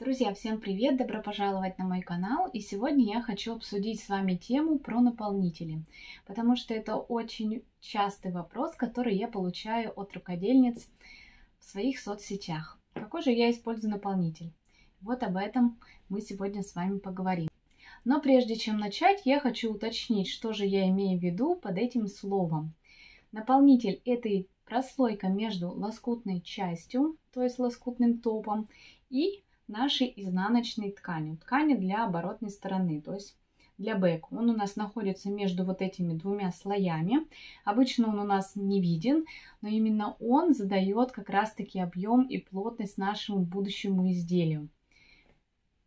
Друзья, всем привет! Добро пожаловать на мой канал! И сегодня я хочу обсудить с вами тему про наполнители, потому что это очень частый вопрос, который я получаю от рукодельниц в своих соцсетях. Какой же я использую наполнитель? Вот об этом мы сегодня с вами поговорим. Но прежде чем начать, я хочу уточнить, что же я имею в виду под этим словом. Наполнитель – это прослойка между лоскутной частью, то есть лоскутным топом, и нашей изнаночной ткани, ткани для оборотной стороны, то есть для бэк. Он у нас находится между вот этими двумя слоями. Обычно он у нас не виден, но именно он задает как раз-таки объем и плотность нашему будущему изделию.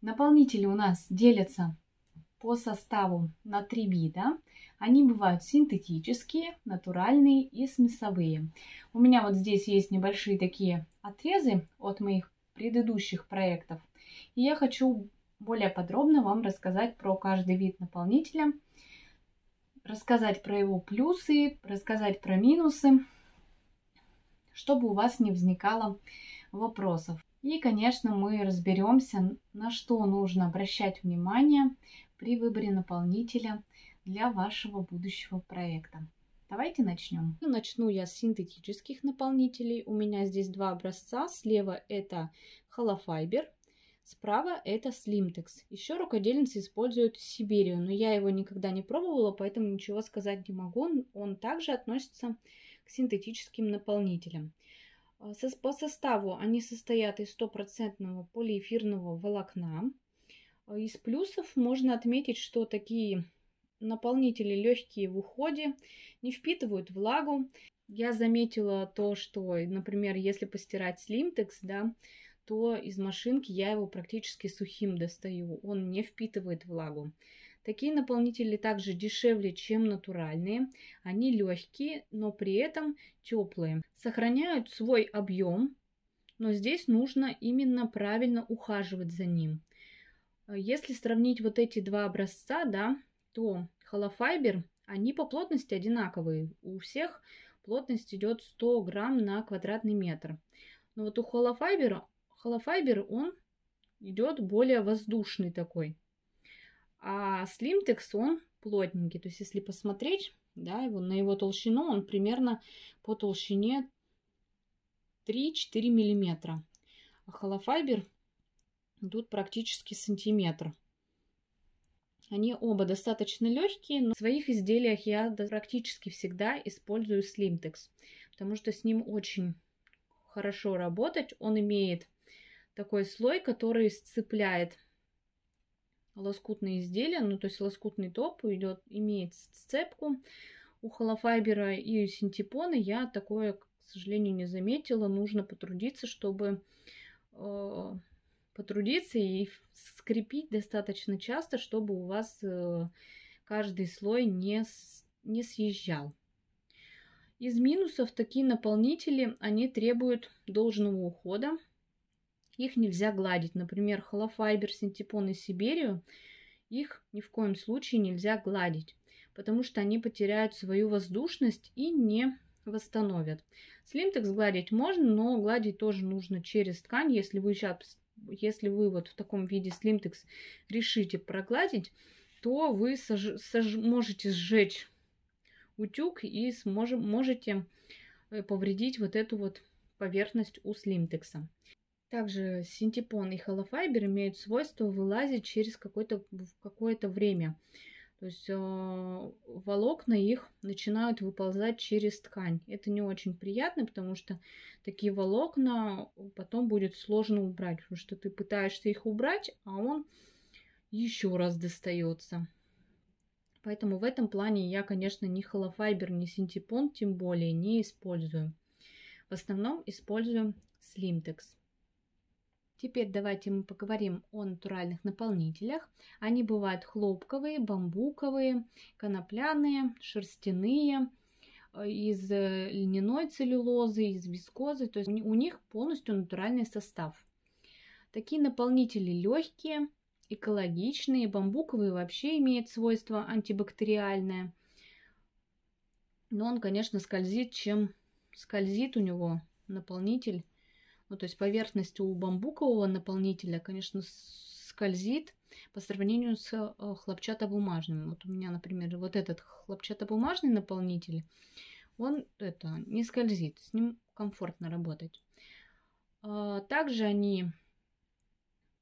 Наполнители у нас делятся по составу на три вида. Они бывают синтетические, натуральные и смесовые. У меня вот здесь есть небольшие такие отрезы от моих предыдущих проектов. И я хочу более подробно вам рассказать про каждый вид наполнителя, рассказать про его плюсы, рассказать про минусы, чтобы у вас не возникало вопросов. И, конечно, мы разберемся, на что нужно обращать внимание при выборе наполнителя для вашего будущего проекта. Давайте начнем. Ну, начну я с синтетических наполнителей. У меня здесь два образца. Слева это холофайбер, справа это слимтекс. Еще рукодельницы используют сибирию, но я его никогда не пробовала, поэтому ничего сказать не могу. Он также относится к синтетическим наполнителям. А, по составу они состоят из стопроцентного полиэфирного волокна. А, из плюсов можно отметить, что такие наполнители легкие в уходе, не впитывают влагу. Я заметила то, что, например, если постирать слимтекс, да, то из машинки я его практически сухим достаю, он не впитывает влагу. Такие наполнители также дешевле, чем натуральные. Они легкие, но при этом теплые. Сохраняют свой объем, но здесь нужно именно правильно ухаживать за ним. Если сравнить вот эти два образца, да, то холофайбер, они по плотности одинаковые. У всех плотность идет 100 грамм на квадратный метр. Но вот у холофайбера, холофайбер, он идет более воздушный такой. А слимтекс, он плотненький. То есть, если посмотреть да, его, на его толщину, он примерно по толщине 3-4 миллиметра. А холофайбер тут практически сантиметр. Они оба достаточно легкие, но в своих изделиях я практически всегда использую Slimtex, потому что с ним очень хорошо работать. Он имеет такой слой, который сцепляет лоскутные изделия, ну то есть лоскутный топ идет, имеет сцепку. У холофайбера и у синтепона я такое, к сожалению, не заметила. Нужно потрудиться, чтобы э, потрудиться и скрепить достаточно часто, чтобы у вас э, каждый слой не, не съезжал. Из минусов такие наполнители, они требуют должного ухода. Их нельзя гладить. Например, холофайбер, синтепон и сибирию. Их ни в коем случае нельзя гладить, потому что они потеряют свою воздушность и не восстановят. Слимтекс гладить можно, но гладить тоже нужно через ткань. Если вы сейчас если вы вот в таком виде слимтекс решите прогладить, то вы сож... Сож... можете сжечь утюг и сможем... можете э, повредить вот эту вот поверхность у слимтекса. Также синтепон и холофайбер имеют свойство вылазить через какое-то какое время. То есть а, волокна их начинают выползать через ткань. Это не очень приятно, потому что такие волокна потом будет сложно убрать, потому что ты пытаешься их убрать, а он еще раз достается. Поэтому в этом плане я, конечно, ни холофайбер, ни синтепон, тем более, не использую. В основном использую слимтекс. Теперь давайте мы поговорим о натуральных наполнителях. Они бывают хлопковые, бамбуковые, конопляные, шерстяные, э, из э, льняной целлюлозы, из вискозы. То есть у них полностью натуральный состав. Такие наполнители легкие, экологичные, бамбуковые вообще имеют свойство антибактериальное. Но он, конечно, скользит, чем скользит у него наполнитель ну, то есть поверхность у бамбукового наполнителя, конечно, скользит по сравнению с э, хлопчатобумажным. Вот у меня, например, вот этот хлопчатобумажный наполнитель, он это не скользит, с ним комфортно работать. А, также они,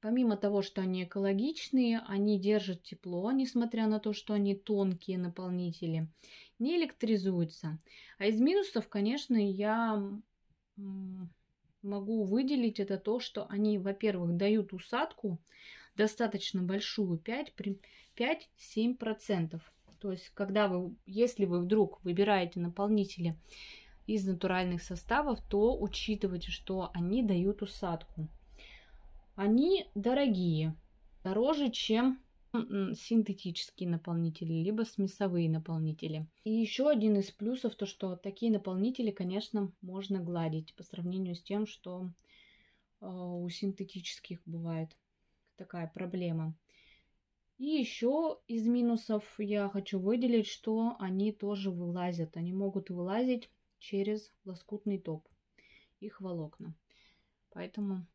помимо того, что они экологичные, они держат тепло, несмотря на то, что они тонкие наполнители, не электризуются. А из минусов, конечно, я могу выделить, это то, что они, во-первых, дают усадку достаточно большую, 5-7%. То есть, когда вы, если вы вдруг выбираете наполнители из натуральных составов, то учитывайте, что они дают усадку. Они дорогие, дороже, чем синтетические наполнители, либо смесовые наполнители. И еще один из плюсов, то что такие наполнители, конечно, можно гладить по сравнению с тем, что э, у синтетических бывает такая проблема. И еще из минусов я хочу выделить, что они тоже вылазят. Они могут вылазить через лоскутный топ их волокна. Поэтому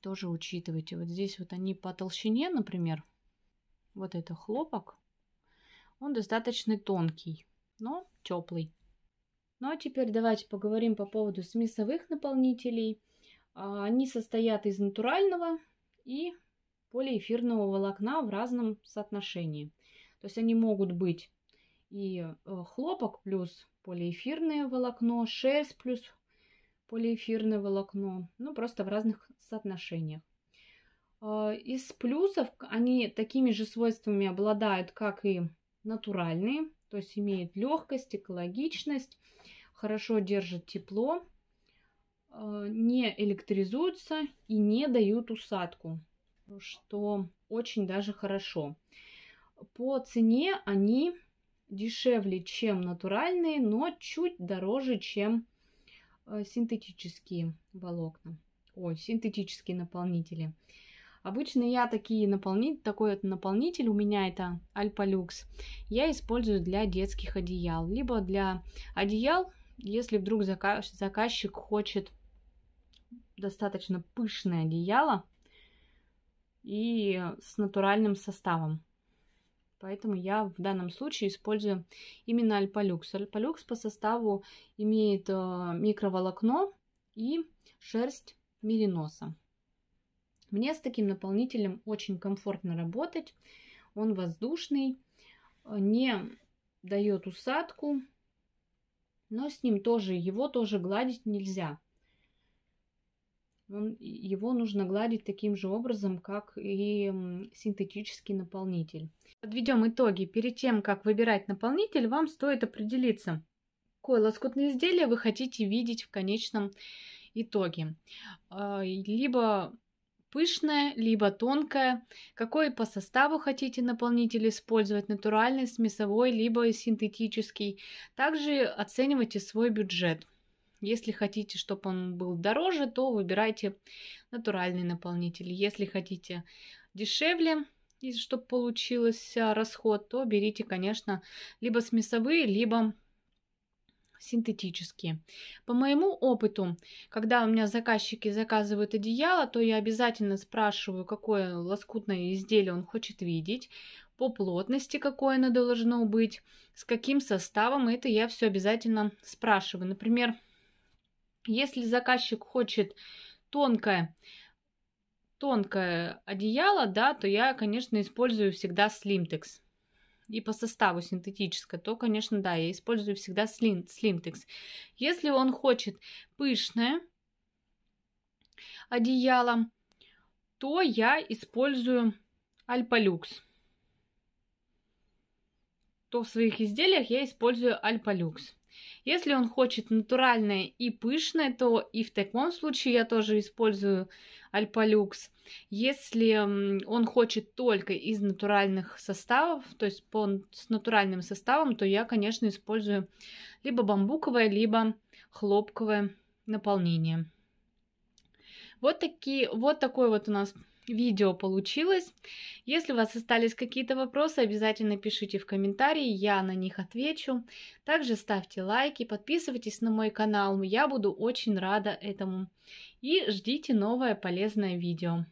тоже учитывайте. Вот здесь вот они по толщине, например, вот это хлопок. Он достаточно тонкий, но теплый. Ну а теперь давайте поговорим по поводу смесовых наполнителей. А, они состоят из натурального и полиэфирного волокна в разном соотношении. То есть они могут быть и э, хлопок плюс полиэфирное волокно, шерсть плюс полиэфирное волокно, ну просто в разных соотношениях. А, из плюсов они такими же свойствами обладают, как и натуральные, то есть имеют легкость, экологичность, хорошо держат тепло, а, не электризуются и не дают усадку, что очень даже хорошо. По цене они дешевле, чем натуральные, но чуть дороже, чем а, синтетические волокна. Ой, синтетические наполнители. Обычно я такие наполнитель, такой вот наполнитель, у меня это Альпалюкс, я использую для детских одеял, либо для одеял, если вдруг заказ, заказчик хочет достаточно пышное одеяло и с натуральным составом. Поэтому я в данном случае использую именно альпалюкс. Альпалюкс по составу имеет э, микроволокно и шерсть мериноса. Мне с таким наполнителем очень комфортно работать. Он воздушный, э, не дает усадку, но с ним тоже, его тоже гладить нельзя. Он, его нужно гладить таким же образом, как и синтетический наполнитель. Подведем итоги. Перед тем, как выбирать наполнитель, вам стоит определиться, какое лоскутное изделие вы хотите видеть в конечном итоге. Э, либо пышная либо тонкая, Какой по составу хотите наполнитель использовать, натуральный, смесовой, либо синтетический. Также оценивайте свой бюджет. Если хотите, чтобы он был дороже, то выбирайте натуральный наполнитель. Если хотите дешевле, и чтобы получился расход, то берите, конечно, либо смесовые, либо синтетические. По моему опыту, когда у меня заказчики заказывают одеяло, то я обязательно спрашиваю, какое лоскутное изделие он хочет видеть, по плотности, какое оно должно быть, с каким составом, это я все обязательно спрашиваю. Например, если заказчик хочет тонкое, тонкое одеяло, да, то я, конечно, использую всегда слимтекс и по составу синтетическое, то, конечно, да, я использую всегда слин, слимтекс. Если он хочет пышное одеяло, то я использую альпалюкс. То в своих изделиях я использую альпалюкс. Если он хочет натуральное и пышное, то и в таком случае я тоже использую Альпалюкс. Если он хочет только из натуральных составов, то есть по, с натуральным составом, то я, конечно, использую либо бамбуковое, либо хлопковое наполнение. Вот, такие, вот такой вот у нас видео получилось. Если у вас остались какие-то вопросы, обязательно пишите в комментарии, я на них отвечу. Также ставьте лайки, подписывайтесь на мой канал, я буду очень рада этому. И ждите новое полезное видео.